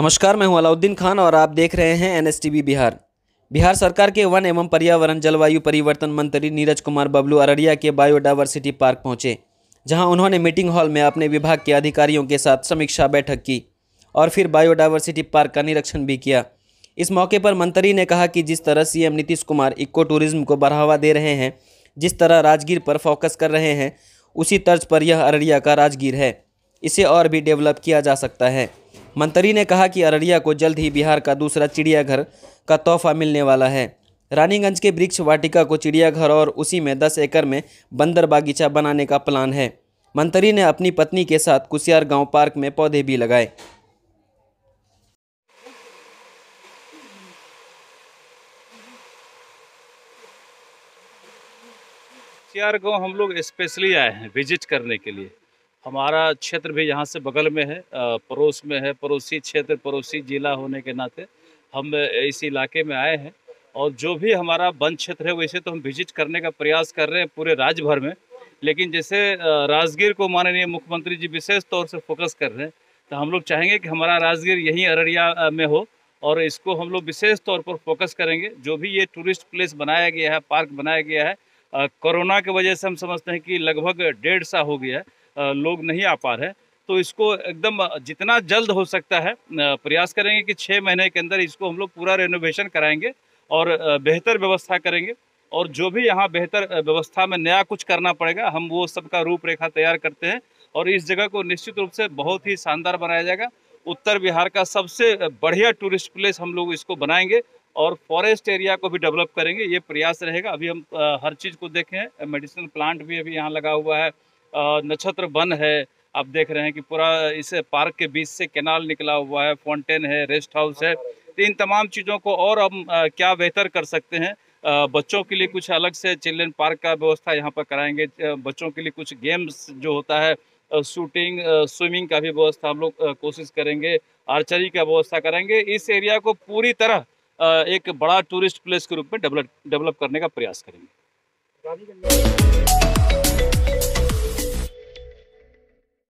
नमस्कार मैं हूं अलाउद्दीन खान और आप देख रहे हैं एनएसटीबी बिहार बिहार सरकार के वन एवं पर्यावरण जलवायु परिवर्तन मंत्री नीरज कुमार बबलू अररिया के बायोडाइवर्सिटी पार्क पहुंचे जहां उन्होंने मीटिंग हॉल में अपने विभाग के अधिकारियों के साथ समीक्षा बैठक की और फिर बायोडाइवर्सिटी पार्क का निरीक्षण भी किया इस मौके पर मंत्री ने कहा कि जिस तरह CM Nitish Kumar eco tourism को बढ़ावा दे रहे हैं जिस तरह राजगीर पर फोकस कर रहे हैं उसी तर्ज पर यह अररिया का राजगीर है इसे और भी डेवलप किया जा सकता है मंत्री ने कहा कि अररिया को जल्द ही बिहार का दूसरा चिड़ियाघर का तोहफा मिलने वाला है रानीगंज के वृक्ष वाटिका को चिड़ियाघर और उसी में दस एकड़ में बंदर बागीचा बनाने का प्लान है मंत्री ने अपनी पत्नी के साथ कुशियार गांव पार्क में पौधे भी लगाए कुशियार गांव हम लोग स्पेशली आए हैं विजिट करने के लिए हमारा क्षेत्र भी यहाँ से बगल में है पड़ोस में है पड़ोसी क्षेत्र पड़ोसी जिला होने के नाते हम इस इलाके में आए हैं और जो भी हमारा वन क्षेत्र है वैसे तो हम विजिट करने का प्रयास कर रहे हैं पूरे राज्य भर में लेकिन जैसे राजगीर को माननीय मुख्यमंत्री जी विशेष तौर से फोकस कर रहे हैं तो हम लोग चाहेंगे कि हमारा राजगीर यहीं अररिया में हो और इसको हम लोग विशेष तौर पर फोकस करेंगे जो भी ये टूरिस्ट प्लेस बनाया गया है पार्क बनाया गया है कोरोना की वजह से हम समझते हैं कि लगभग डेढ़ सा हो गया है लोग नहीं आ पा रहे तो इसको एकदम जितना जल्द हो सकता है प्रयास करेंगे कि छः महीने के अंदर इसको हम लोग पूरा रेनोवेशन कराएंगे और बेहतर व्यवस्था करेंगे और जो भी यहाँ बेहतर व्यवस्था में नया कुछ करना पड़ेगा हम वो सबका रूपरेखा तैयार करते हैं और इस जगह को निश्चित रूप से बहुत ही शानदार बनाया जाएगा उत्तर बिहार का सबसे बढ़िया टूरिस्ट प्लेस हम लोग इसको बनाएंगे और फॉरेस्ट एरिया को भी डेवलप करेंगे ये प्रयास रहेगा अभी हम हर चीज़ को देखें मेडिसिनल प्लांट भी अभी यहाँ लगा हुआ है नक्षत्र वन है आप देख रहे हैं कि पूरा इस पार्क के बीच से कैनाल निकला हुआ है फाउंटेन है रेस्ट हाउस है तो इन तमाम चीज़ों को और हम क्या बेहतर कर सकते हैं बच्चों के लिए कुछ अलग से चिल्ड्रेन पार्क का व्यवस्था यहाँ पर कराएंगे बच्चों के लिए कुछ गेम्स जो होता है शूटिंग स्विमिंग का भी व्यवस्था हम लोग कोशिश करेंगे आर्चरी का व्यवस्था करेंगे इस एरिया को पूरी तरह एक बड़ा टूरिस्ट प्लेस के रूप में डेवलप डेवलप करने का प्रयास करेंगे